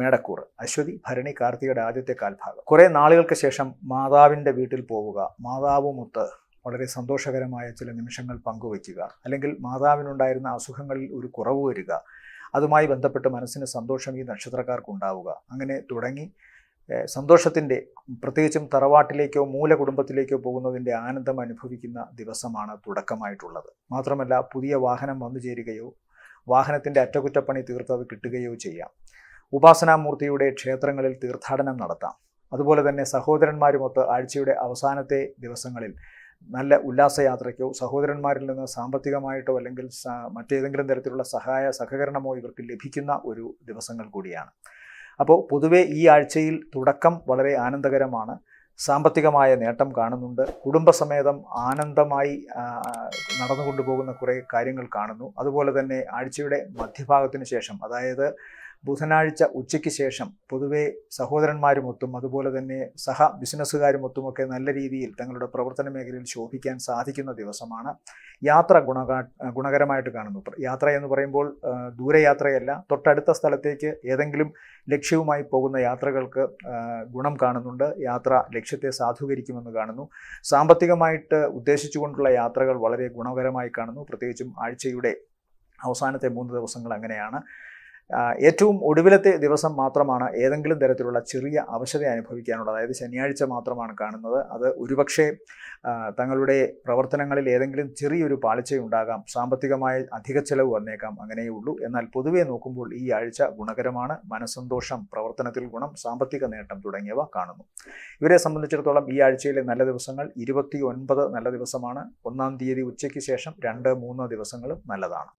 മേടക്കൂർ അശ്വതി ഭരണി കാർത്തികയുടെ ആദ്യത്തെ കാൽഭാഗം കുറേ നാളുകൾക്ക് ശേഷം മാതാവിൻ്റെ വീട്ടിൽ പോവുക മാതാവുമൊത്ത് വളരെ സന്തോഷകരമായ ചില നിമിഷങ്ങൾ പങ്കുവയ്ക്കുക അല്ലെങ്കിൽ മാതാവിനുണ്ടായിരുന്ന അസുഖങ്ങളിൽ ഒരു കുറവ് വരിക അതുമായി ബന്ധപ്പെട്ട് മനസ്സിന് സന്തോഷം ഈ ഉണ്ടാവുക അങ്ങനെ തുടങ്ങി സന്തോഷത്തിൻ്റെ പ്രത്യേകിച്ചും തറവാട്ടിലേക്കോ മൂല കുടുംബത്തിലേക്കോ പോകുന്നതിൻ്റെ ആനന്ദം അനുഭവിക്കുന്ന ദിവസമാണ് തുടക്കമായിട്ടുള്ളത് മാത്രമല്ല പുതിയ വാഹനം വന്നു ചേരുകയോ വാഹനത്തിൻ്റെ അറ്റകുറ്റപ്പണി തീർത്തത് കിട്ടുകയോ ചെയ്യാം ഉപാസനാമൂർത്തിയുടെ ക്ഷേത്രങ്ങളിൽ തീർത്ഥാടനം നടത്താം അതുപോലെ തന്നെ സഹോദരന്മാരുമൊത്ത് ആഴ്ചയുടെ അവസാനത്തെ ദിവസങ്ങളിൽ നല്ല ഉല്ലാസയാത്രയ്ക്കോ സഹോദരന്മാരിൽ നിന്ന് സാമ്പത്തികമായിട്ടോ അല്ലെങ്കിൽ മറ്റേതെങ്കിലും തരത്തിലുള്ള സഹായ സഹകരണമോ ഇവർക്ക് ലഭിക്കുന്ന ഒരു ദിവസങ്ങൾ കൂടിയാണ് അപ്പോൾ പൊതുവേ ഈ ആഴ്ചയിൽ തുടക്കം വളരെ ആനന്ദകരമാണ് സാമ്പത്തികമായ നേട്ടം കാണുന്നുണ്ട് കുടുംബസമേതം ആനന്ദമായി നടന്നുകൊണ്ടു പോകുന്ന കുറേ കാര്യങ്ങൾ കാണുന്നു അതുപോലെ തന്നെ ആഴ്ചയുടെ മധ്യഭാഗത്തിന് ശേഷം അതായത് ബുധനാഴ്ച ഉച്ചയ്ക്ക് ശേഷം പൊതുവെ സഹോദരന്മാരുമൊത്തും അതുപോലെ തന്നെ സഹ ബിസിനസ്സുകാരുമൊത്തുമൊക്കെ നല്ല രീതിയിൽ തങ്ങളുടെ പ്രവർത്തന മേഖലയിൽ ശോഭിക്കാൻ സാധിക്കുന്ന ദിവസമാണ് യാത്ര ഗുണകാ ഗുണകരമായിട്ട് കാണുന്നു യാത്ര എന്ന് പറയുമ്പോൾ ദൂരയാത്രയല്ല തൊട്ടടുത്ത സ്ഥലത്തേക്ക് ഏതെങ്കിലും ലക്ഷ്യവുമായി പോകുന്ന യാത്രകൾക്ക് ഗുണം കാണുന്നുണ്ട് യാത്ര ലക്ഷ്യത്തെ സാധൂകരിക്കുമെന്ന് കാണുന്നു സാമ്പത്തികമായിട്ട് ഉദ്ദേശിച്ചുകൊണ്ടുള്ള യാത്രകൾ വളരെ ഗുണകരമായി കാണുന്നു പ്രത്യേകിച്ചും ആഴ്ചയുടെ അവസാനത്തെ മൂന്ന് ദിവസങ്ങൾ അങ്ങനെയാണ് ഏറ്റവും ഒടുവിലത്തെ ദിവസം മാത്രമാണ് ഏതെങ്കിലും തരത്തിലുള്ള ചെറിയ അവശത അനുഭവിക്കാനുള്ളത് അതായത് ശനിയാഴ്ച മാത്രമാണ് കാണുന്നത് അത് ഒരുപക്ഷെ തങ്ങളുടെ പ്രവർത്തനങ്ങളിൽ ഏതെങ്കിലും ചെറിയൊരു പാളിച്ചയുണ്ടാകാം സാമ്പത്തികമായ അധിക ചെലവ് വന്നേക്കാം അങ്ങനെയേ ഉള്ളൂ എന്നാൽ പൊതുവേ നോക്കുമ്പോൾ ഈ ആഴ്ച ഗുണകരമാണ് മനസ്സന്തോഷം പ്രവർത്തനത്തിൽ ഗുണം സാമ്പത്തിക നേട്ടം തുടങ്ങിയവ കാണുന്നു ഇവരെ സംബന്ധിച്ചിടത്തോളം ഈ ആഴ്ചയിലെ നല്ല ദിവസങ്ങൾ ഇരുപത്തി ഒൻപത് നല്ല ദിവസമാണ് ഒന്നാം തീയതി ഉച്ചയ്ക്ക് ശേഷം രണ്ട് മൂന്ന് ദിവസങ്ങളും നല്ലതാണ്